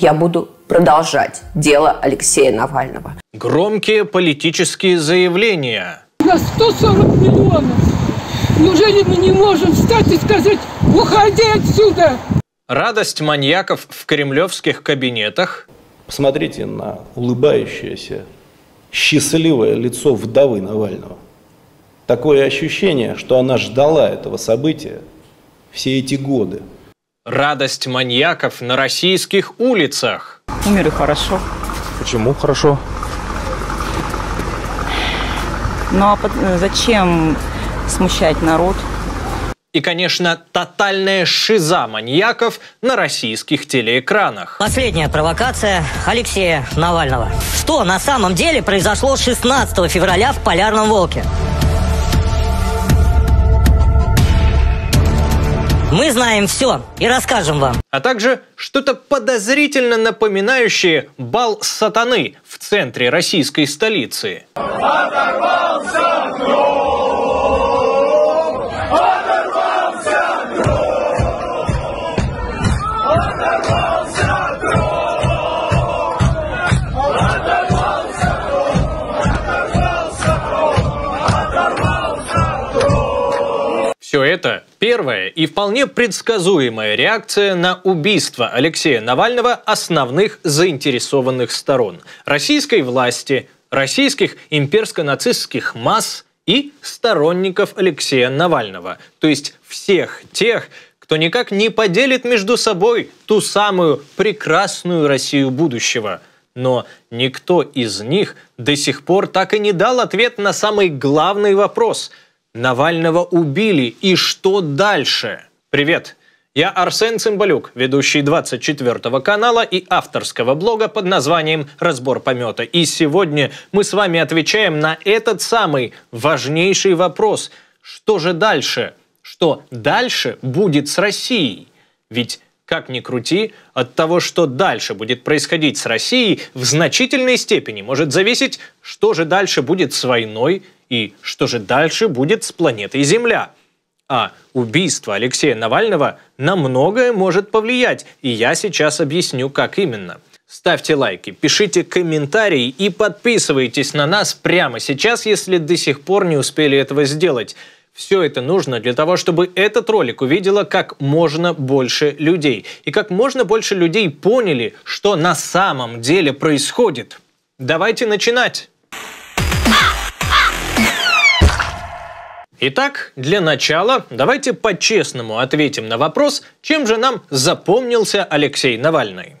я буду продолжать дело Алексея Навального. Громкие политические заявления. У нас 140 миллионов. Неужели мы не можем встать и сказать «Уходи отсюда!» Радость маньяков в кремлевских кабинетах. Посмотрите на улыбающееся, счастливое лицо вдовы Навального. Такое ощущение, что она ждала этого события все эти годы. Радость маньяков на российских улицах. Умер и хорошо. Почему хорошо? Ну а зачем смущать народ? И, конечно, тотальная шиза маньяков на российских телеэкранах. Последняя провокация Алексея Навального. Что на самом деле произошло 16 февраля в Полярном Волке? Мы знаем все и расскажем вам. А также что-то подозрительно напоминающее бал сатаны в центре российской столицы. Оторвался! Все это – первая и вполне предсказуемая реакция на убийство Алексея Навального основных заинтересованных сторон – российской власти, российских имперско-нацистских масс и сторонников Алексея Навального, то есть всех тех, кто никак не поделит между собой ту самую прекрасную Россию будущего. Но никто из них до сих пор так и не дал ответ на самый главный вопрос – Навального убили, и что дальше? Привет! Я Арсен Цымбалюк, ведущий 24 канала и авторского блога под названием «Разбор помета». И сегодня мы с вами отвечаем на этот самый важнейший вопрос. Что же дальше? Что дальше будет с Россией? Ведь как ни крути, от того, что дальше будет происходить с Россией, в значительной степени может зависеть, что же дальше будет с войной и что же дальше будет с планетой Земля. А убийство Алексея Навального на многое может повлиять, и я сейчас объясню, как именно. Ставьте лайки, пишите комментарии и подписывайтесь на нас прямо сейчас, если до сих пор не успели этого сделать. Все это нужно для того, чтобы этот ролик увидело как можно больше людей. И как можно больше людей поняли, что на самом деле происходит. Давайте начинать! Итак, для начала давайте по-честному ответим на вопрос, чем же нам запомнился Алексей Навальный.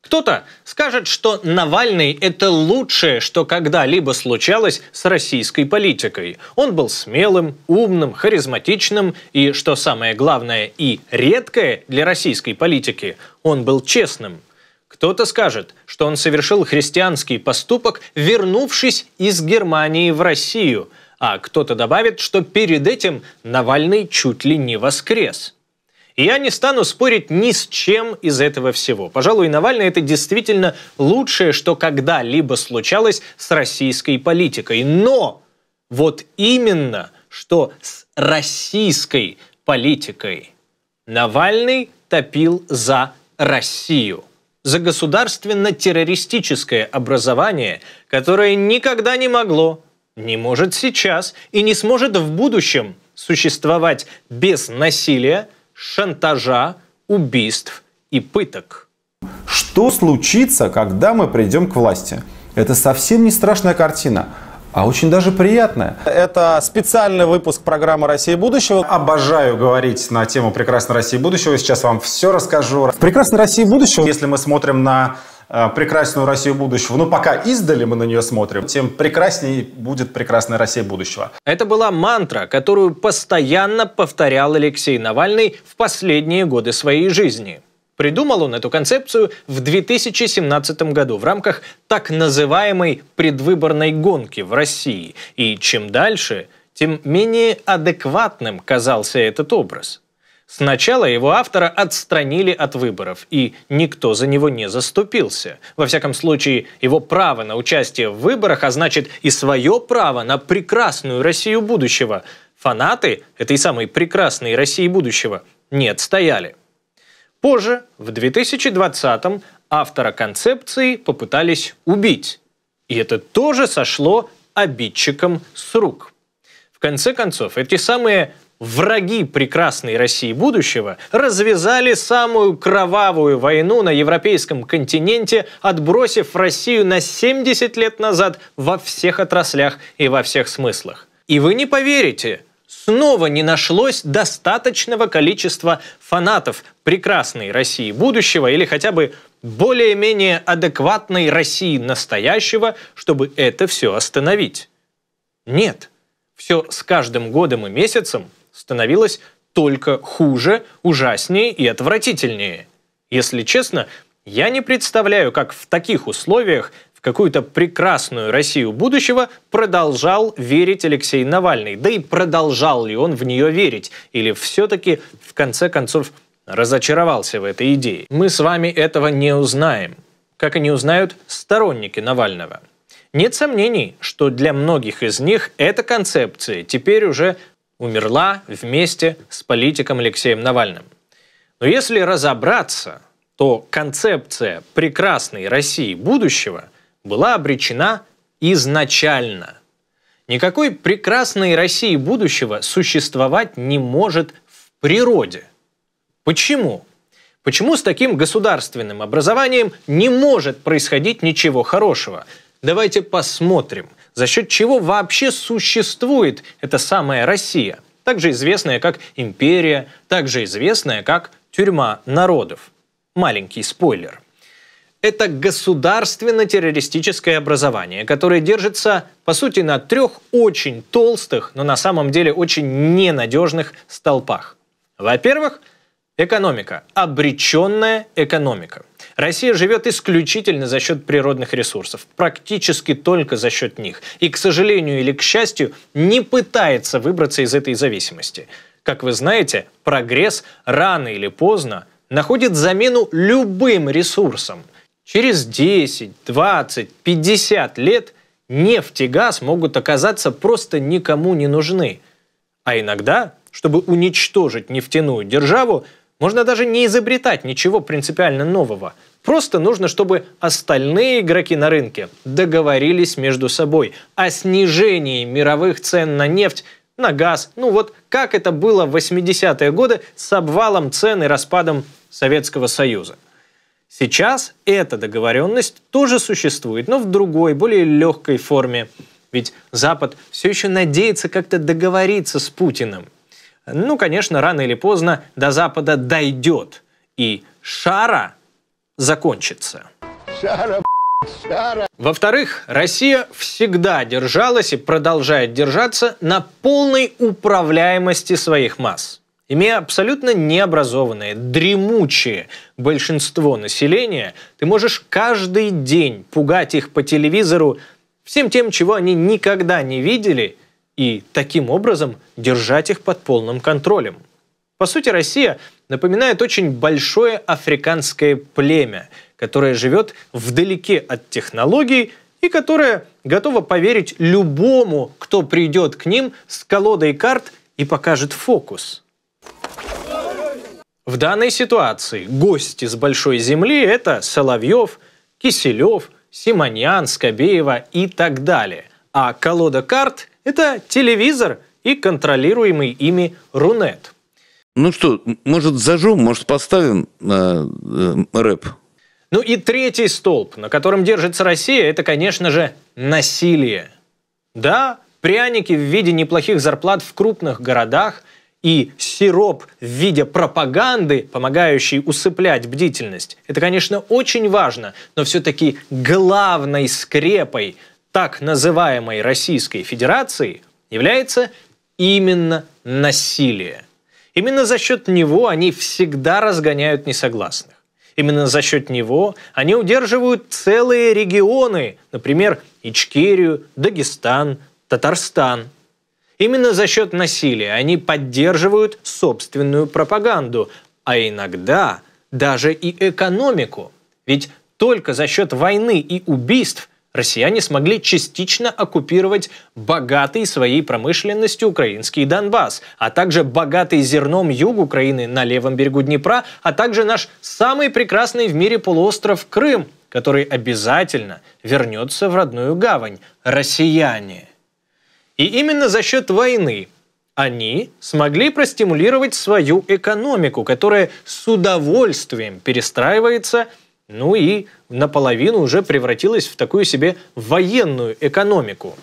Кто-то скажет, что Навальный – это лучшее, что когда-либо случалось с российской политикой. Он был смелым, умным, харизматичным и, что самое главное и редкое для российской политики, он был честным. Кто-то скажет, что он совершил христианский поступок, вернувшись из Германии в Россию – а кто-то добавит, что перед этим Навальный чуть ли не воскрес. я не стану спорить ни с чем из этого всего. Пожалуй, Навальный это действительно лучшее, что когда-либо случалось с российской политикой. Но вот именно что с российской политикой Навальный топил за Россию за государственно-террористическое образование, которое никогда не могло не может сейчас и не сможет в будущем существовать без насилия, шантажа, убийств и пыток. Что случится, когда мы придем к власти? Это совсем не страшная картина, а очень даже приятная. Это специальный выпуск программы «Россия будущего». Обожаю говорить на тему прекрасной России будущего. Сейчас вам все расскажу. В прекрасной России будущего, если мы смотрим на Э, прекрасную Россию будущего. Но ну, пока издали мы на нее смотрим, тем прекраснее будет прекрасная Россия будущего. Это была мантра, которую постоянно повторял Алексей Навальный в последние годы своей жизни. Придумал он эту концепцию в 2017 году в рамках так называемой предвыборной гонки в России. И чем дальше, тем менее адекватным казался этот образ. Сначала его автора отстранили от выборов, и никто за него не заступился. Во всяком случае, его право на участие в выборах, а значит и свое право на прекрасную Россию будущего, фанаты этой самой прекрасной России будущего не отстояли. Позже, в 2020-м, автора концепции попытались убить. И это тоже сошло обидчикам с рук. В конце концов, эти самые враги прекрасной России будущего развязали самую кровавую войну на европейском континенте, отбросив Россию на 70 лет назад во всех отраслях и во всех смыслах. И вы не поверите, снова не нашлось достаточного количества фанатов прекрасной России будущего или хотя бы более-менее адекватной России настоящего, чтобы это все остановить. Нет, все с каждым годом и месяцем становилось только хуже, ужаснее и отвратительнее. Если честно, я не представляю, как в таких условиях в какую-то прекрасную Россию будущего продолжал верить Алексей Навальный. Да и продолжал ли он в нее верить? Или все-таки, в конце концов, разочаровался в этой идее? Мы с вами этого не узнаем. Как и не узнают сторонники Навального. Нет сомнений, что для многих из них эта концепция теперь уже умерла вместе с политиком Алексеем Навальным. Но если разобраться, то концепция прекрасной России будущего была обречена изначально. Никакой прекрасной России будущего существовать не может в природе. Почему? Почему с таким государственным образованием не может происходить ничего хорошего? Давайте посмотрим – за счет чего вообще существует эта самая Россия, также известная как империя, также известная как тюрьма народов. Маленький спойлер. Это государственно-террористическое образование, которое держится, по сути, на трех очень толстых, но на самом деле очень ненадежных столпах. Во-первых, Экономика. Обреченная экономика. Россия живет исключительно за счет природных ресурсов, практически только за счет них. И, к сожалению или к счастью, не пытается выбраться из этой зависимости. Как вы знаете, прогресс рано или поздно находит замену любым ресурсам. Через 10, 20, 50 лет нефть и газ могут оказаться просто никому не нужны. А иногда, чтобы уничтожить нефтяную державу, можно даже не изобретать ничего принципиально нового. Просто нужно, чтобы остальные игроки на рынке договорились между собой о снижении мировых цен на нефть, на газ. Ну вот как это было в 80-е годы с обвалом цен и распадом Советского Союза. Сейчас эта договоренность тоже существует, но в другой, более легкой форме. Ведь Запад все еще надеется как-то договориться с Путиным ну, конечно, рано или поздно до Запада дойдет, и шара закончится. Шара, шара. Во-вторых, Россия всегда держалась и продолжает держаться на полной управляемости своих масс. Имея абсолютно необразованное, дремучее большинство населения, ты можешь каждый день пугать их по телевизору всем тем, чего они никогда не видели – и таким образом держать их под полным контролем. По сути, Россия напоминает очень большое африканское племя, которое живет вдалеке от технологий и которое готово поверить любому, кто придет к ним с колодой карт и покажет фокус. В данной ситуации гости с большой земли – это Соловьев, Киселев, Симоньян, Скобеева и так далее. А колода карт – это телевизор и контролируемый ими Рунет. Ну что, может зажжем, может поставим э, э, рэп? Ну и третий столб, на котором держится Россия, это, конечно же, насилие. Да, пряники в виде неплохих зарплат в крупных городах – и сироп в виде пропаганды, помогающий усыплять бдительность. Это, конечно, очень важно, но все-таки главной скрепой так называемой Российской Федерации является именно насилие. Именно за счет него они всегда разгоняют несогласных. Именно за счет него они удерживают целые регионы, например, Ичкерию, Дагестан, Татарстан. Именно за счет насилия они поддерживают собственную пропаганду, а иногда даже и экономику. Ведь только за счет войны и убийств россияне смогли частично оккупировать богатый своей промышленностью украинский Донбасс, а также богатый зерном юг Украины на левом берегу Днепра, а также наш самый прекрасный в мире полуостров Крым, который обязательно вернется в родную гавань – россияне. И именно за счет войны они смогли простимулировать свою экономику, которая с удовольствием перестраивается – ну и наполовину уже превратилась в такую себе военную экономику.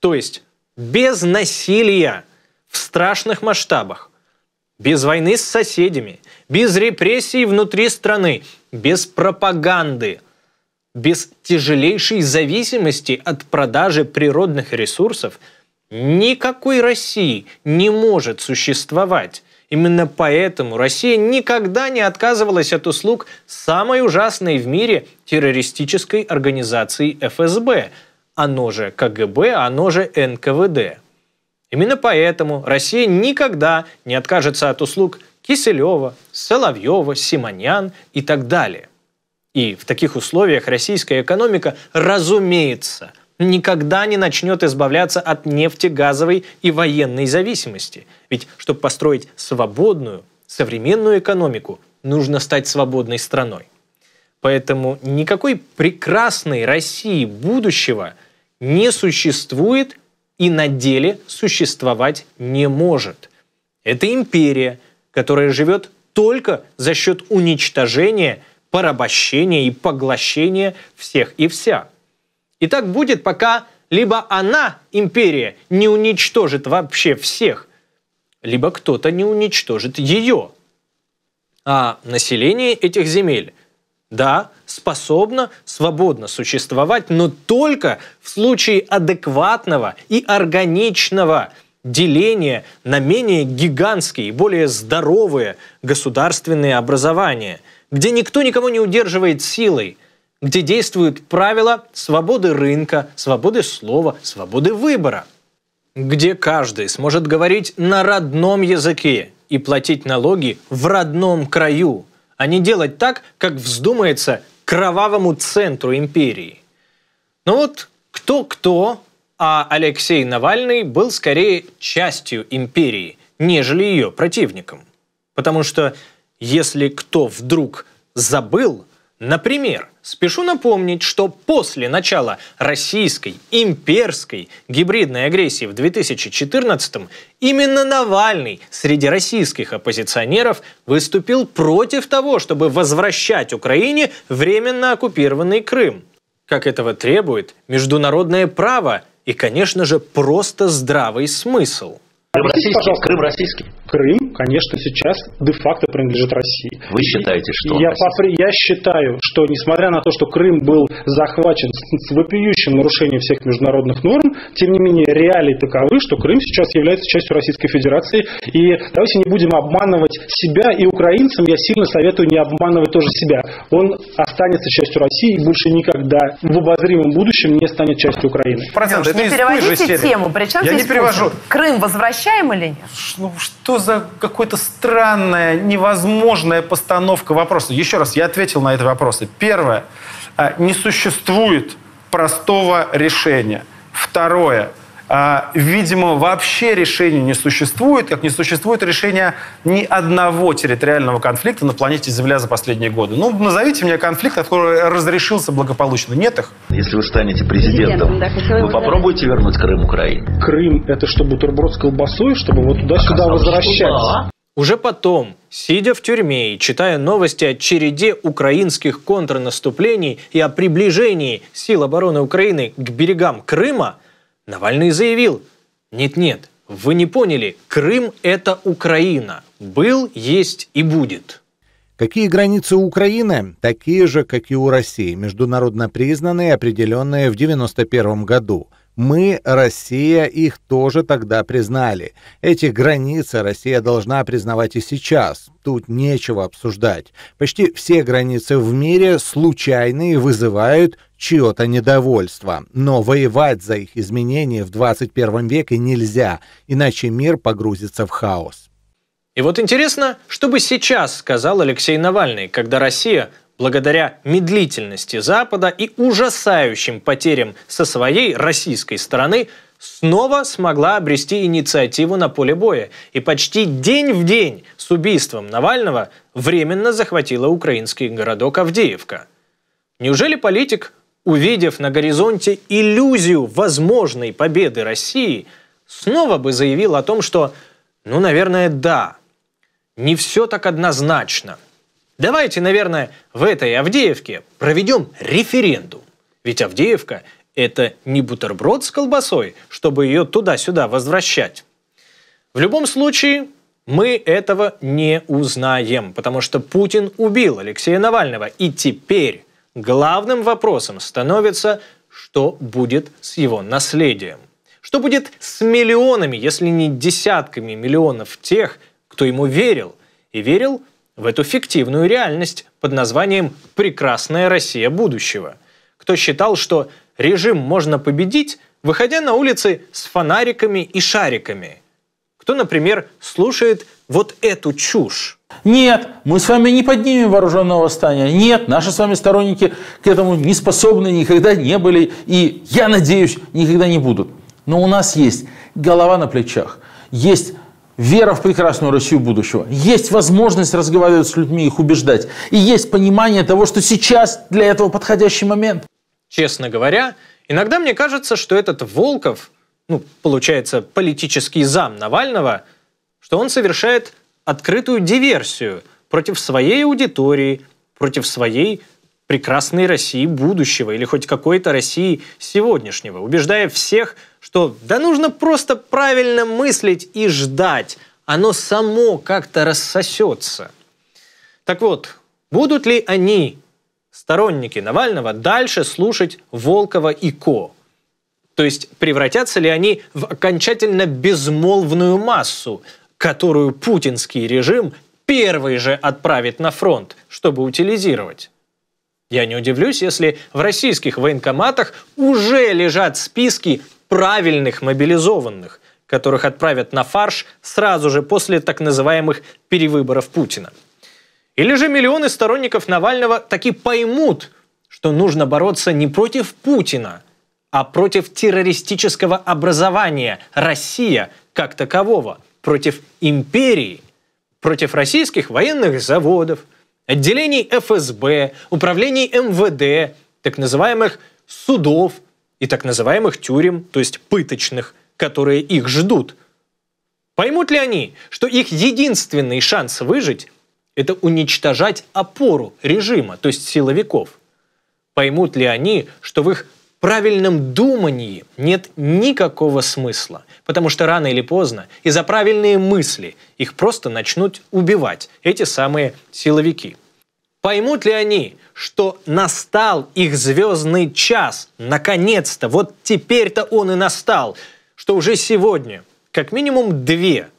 То есть без насилия в страшных масштабах, без войны с соседями, без репрессий внутри страны, без пропаганды, без тяжелейшей зависимости от продажи природных ресурсов, никакой России не может существовать. Именно поэтому Россия никогда не отказывалась от услуг самой ужасной в мире террористической организации ФСБ, оно же КГБ, оно же НКВД. Именно поэтому Россия никогда не откажется от услуг Киселева, Соловьева, Симонян и так далее. И в таких условиях российская экономика, разумеется – никогда не начнет избавляться от нефтегазовой и военной зависимости. Ведь, чтобы построить свободную, современную экономику, нужно стать свободной страной. Поэтому никакой прекрасной России будущего не существует и на деле существовать не может. Это империя, которая живет только за счет уничтожения, порабощения и поглощения всех и вся – и так будет, пока либо она, империя, не уничтожит вообще всех, либо кто-то не уничтожит ее. А население этих земель, да, способно свободно существовать, но только в случае адекватного и органичного деления на менее гигантские и более здоровые государственные образования, где никто никого не удерживает силой – где действуют правила свободы рынка, свободы слова, свободы выбора, где каждый сможет говорить на родном языке и платить налоги в родном краю, а не делать так, как вздумается кровавому центру империи. Но вот кто-кто, а Алексей Навальный был скорее частью империи, нежели ее противником. Потому что если кто вдруг забыл, Например, спешу напомнить, что после начала российской имперской гибридной агрессии в 2014-м именно Навальный среди российских оппозиционеров выступил против того, чтобы возвращать Украине временно оккупированный Крым. Как этого требует международное право и, конечно же, просто здравый смысл – Крым российский? Пожалуйста. Крым российский? Крым, конечно, сейчас де-факто принадлежит России. Вы считаете, что я, попри... я считаю, что несмотря на то, что Крым был захвачен с вопиющим нарушением всех международных норм, тем не менее реалии таковы, что Крым сейчас является частью Российской Федерации. И давайте не будем обманывать себя и украинцам. Я сильно советую не обманывать тоже себя. Он останется частью России и больше никогда в обозримом будущем не станет частью Украины. Процент, не ну, переводите тему. Причем я не перевожу. Крым возвращается обобщаем или нет? Ну, что за какая-то странная, невозможная постановка вопроса? Еще раз, я ответил на эти вопросы. Первое. А, не существует простого решения. Второе. А, видимо, вообще решения не существует, как не существует решения ни одного территориального конфликта на планете Земля за последние годы. Ну, назовите мне конфликт, который разрешился благополучно. Нет их. Если вы станете президентом, президентом да, вы попробуйте задать. вернуть Крым Украине? Крым – это что, бутерброд с колбасой, чтобы вот туда-сюда возвращать? Да. Уже потом, сидя в тюрьме и читая новости о череде украинских контрнаступлений и о приближении сил обороны Украины к берегам Крыма – Навальный заявил, нет-нет, вы не поняли, Крым – это Украина. Был, есть и будет. Какие границы у Украины? Такие же, как и у России, международно признанные, определенные в 1991 году. Мы, Россия, их тоже тогда признали. Эти границы Россия должна признавать и сейчас. Тут нечего обсуждать. Почти все границы в мире случайные вызывают чье-то недовольство. Но воевать за их изменение в 21 веке нельзя, иначе мир погрузится в хаос. И вот интересно, что бы сейчас сказал Алексей Навальный, когда Россия благодаря медлительности Запада и ужасающим потерям со своей российской стороны, снова смогла обрести инициативу на поле боя и почти день в день с убийством Навального временно захватила украинский городок Авдеевка. Неужели политик, увидев на горизонте иллюзию возможной победы России, снова бы заявил о том, что «ну, наверное, да, не все так однозначно», Давайте, наверное, в этой Авдеевке проведем референдум. Ведь Авдеевка – это не бутерброд с колбасой, чтобы ее туда-сюда возвращать. В любом случае, мы этого не узнаем, потому что Путин убил Алексея Навального. И теперь главным вопросом становится, что будет с его наследием. Что будет с миллионами, если не десятками миллионов тех, кто ему верил? И верил – в эту фиктивную реальность под названием «Прекрасная Россия будущего», кто считал, что режим можно победить, выходя на улицы с фонариками и шариками. Кто, например, слушает вот эту чушь. Нет, мы с вами не поднимем вооруженного восстания. Нет, наши с вами сторонники к этому не способны, никогда не были и, я надеюсь, никогда не будут. Но у нас есть голова на плечах, есть вера в прекрасную Россию будущего. Есть возможность разговаривать с людьми, их убеждать. И есть понимание того, что сейчас для этого подходящий момент. Честно говоря, иногда мне кажется, что этот Волков, ну, получается, политический зам Навального, что он совершает открытую диверсию против своей аудитории, против своей прекрасной России будущего или хоть какой-то России сегодняшнего, убеждая всех, что да нужно просто правильно мыслить и ждать, оно само как-то рассосется. Так вот, будут ли они, сторонники Навального, дальше слушать Волкова и Ко? То есть превратятся ли они в окончательно безмолвную массу, которую путинский режим первый же отправит на фронт, чтобы утилизировать? Я не удивлюсь, если в российских военкоматах уже лежат списки правильных мобилизованных, которых отправят на фарш сразу же после так называемых перевыборов Путина. Или же миллионы сторонников Навального таки поймут, что нужно бороться не против Путина, а против террористического образования «Россия» как такового, против империи, против российских военных заводов – отделений ФСБ, управлений МВД, так называемых судов и так называемых тюрем, то есть пыточных, которые их ждут. Поймут ли они, что их единственный шанс выжить – это уничтожать опору режима, то есть силовиков? Поймут ли они, что в их правильном думании нет никакого смысла, потому что рано или поздно из-за правильные мысли их просто начнут убивать эти самые силовики. Поймут ли они, что настал их звездный час? Наконец-то, вот теперь-то он и настал, что уже сегодня как минимум две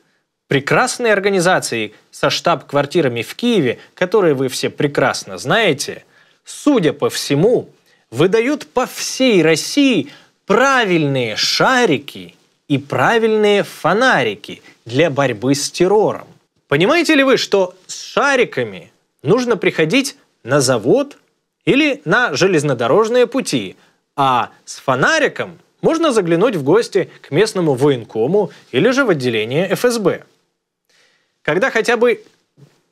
прекрасные организации со штаб-квартирами в Киеве, которые вы все прекрасно знаете, судя по всему, выдают по всей России правильные шарики и правильные фонарики для борьбы с террором. Понимаете ли вы, что с шариками нужно приходить на завод или на железнодорожные пути, а с фонариком можно заглянуть в гости к местному военкому или же в отделение ФСБ. Когда хотя бы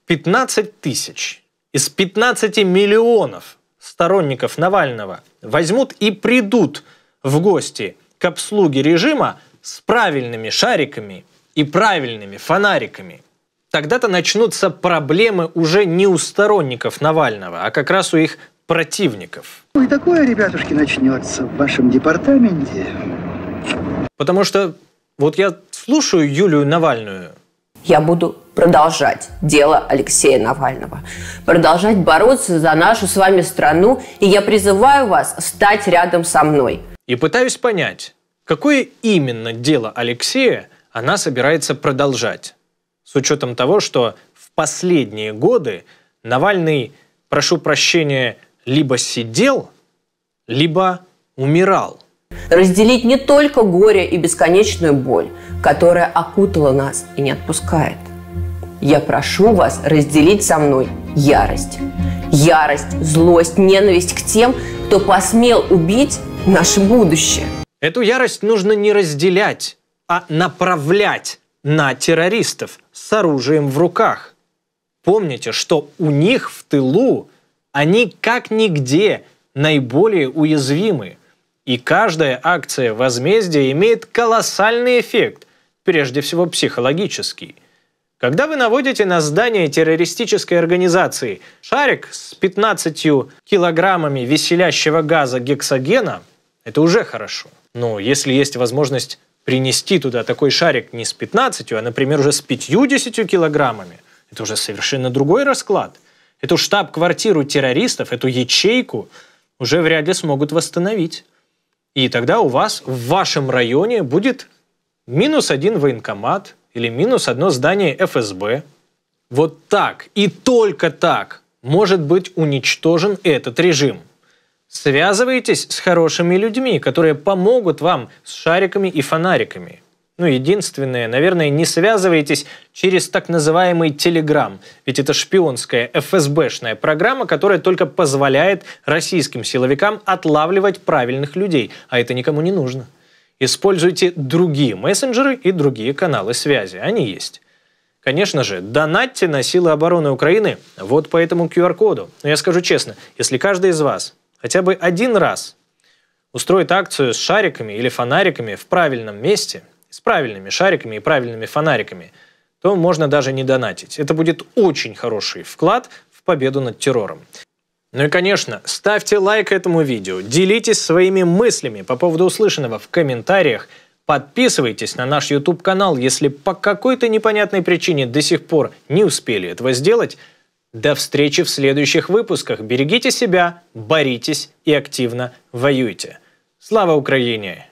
15 тысяч из 15 миллионов сторонников Навального возьмут и придут в гости к обслуге режима с правильными шариками и правильными фонариками. Тогда-то начнутся проблемы уже не у сторонников Навального, а как раз у их противников. Ну и такое, ребятушки, начнется в вашем департаменте. Потому что вот я слушаю Юлию Навальную. Я буду продолжать дело Алексея Навального, продолжать бороться за нашу с вами страну, и я призываю вас стать рядом со мной. И пытаюсь понять, какое именно дело Алексея она собирается продолжать, с учетом того, что в последние годы Навальный, прошу прощения, либо сидел, либо умирал. Разделить не только горе и бесконечную боль, которая окутала нас и не отпускает – я прошу вас разделить со мной ярость. Ярость, злость, ненависть к тем, кто посмел убить наше будущее. Эту ярость нужно не разделять, а направлять на террористов с оружием в руках. Помните, что у них в тылу они как нигде наиболее уязвимы. И каждая акция возмездия имеет колоссальный эффект, прежде всего психологический – когда вы наводите на здание террористической организации шарик с 15 килограммами веселящего газа гексогена, это уже хорошо. Но если есть возможность принести туда такой шарик не с 15, а, например, уже с 50 килограммами, это уже совершенно другой расклад. Эту штаб-квартиру террористов, эту ячейку уже вряд ли смогут восстановить. И тогда у вас в вашем районе будет минус один военкомат, или минус одно здание ФСБ. Вот так и только так может быть уничтожен этот режим. Связывайтесь с хорошими людьми, которые помогут вам с шариками и фонариками. Ну, единственное, наверное, не связывайтесь через так называемый Телеграм, ведь это шпионская ФСБшная программа, которая только позволяет российским силовикам отлавливать правильных людей, а это никому не нужно. Используйте другие мессенджеры и другие каналы связи. Они есть. Конечно же, донатьте на силы обороны Украины вот по этому QR-коду. Но я скажу честно, если каждый из вас хотя бы один раз устроит акцию с шариками или фонариками в правильном месте, с правильными шариками и правильными фонариками, то можно даже не донатить. Это будет очень хороший вклад в победу над террором. Ну и, конечно, ставьте лайк этому видео, делитесь своими мыслями по поводу услышанного в комментариях, подписывайтесь на наш YouTube-канал, если по какой-то непонятной причине до сих пор не успели этого сделать. До встречи в следующих выпусках. Берегите себя, боритесь и активно воюйте. Слава Украине!